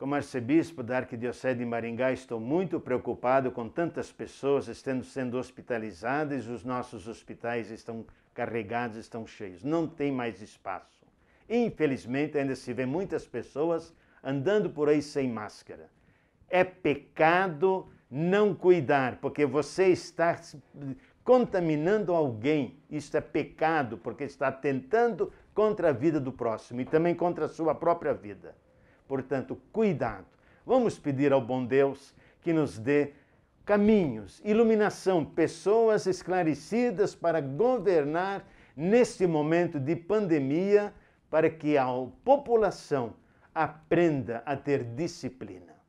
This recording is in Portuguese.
Como arcebispo da Arquidiocese de Maringá, estou muito preocupado com tantas pessoas estando sendo hospitalizadas, os nossos hospitais estão carregados, estão cheios, não tem mais espaço. Infelizmente, ainda se vê muitas pessoas andando por aí sem máscara. É pecado não cuidar, porque você está contaminando alguém. Isso é pecado, porque está tentando contra a vida do próximo e também contra a sua própria vida. Portanto, cuidado. Vamos pedir ao bom Deus que nos dê caminhos, iluminação, pessoas esclarecidas para governar neste momento de pandemia, para que a população aprenda a ter disciplina.